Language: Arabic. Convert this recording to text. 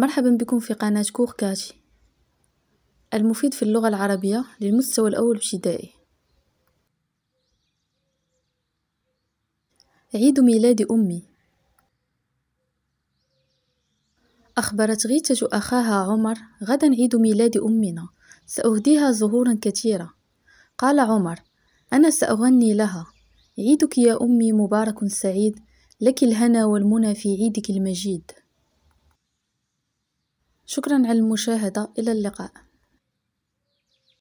مرحبا بكم في قناة كاتي المفيد في اللغة العربية للمستوى الأول ابتدائي عيد ميلاد أمي أخبرت غيتة أخاها عمر غدا عيد ميلاد أمنا سأهديها زهورا كثيرة قال عمر أنا سأغني لها عيدك يا أمي مبارك سعيد لك الهنا والمنى في عيدك المجيد شكرا على المشاهدة إلى اللقاء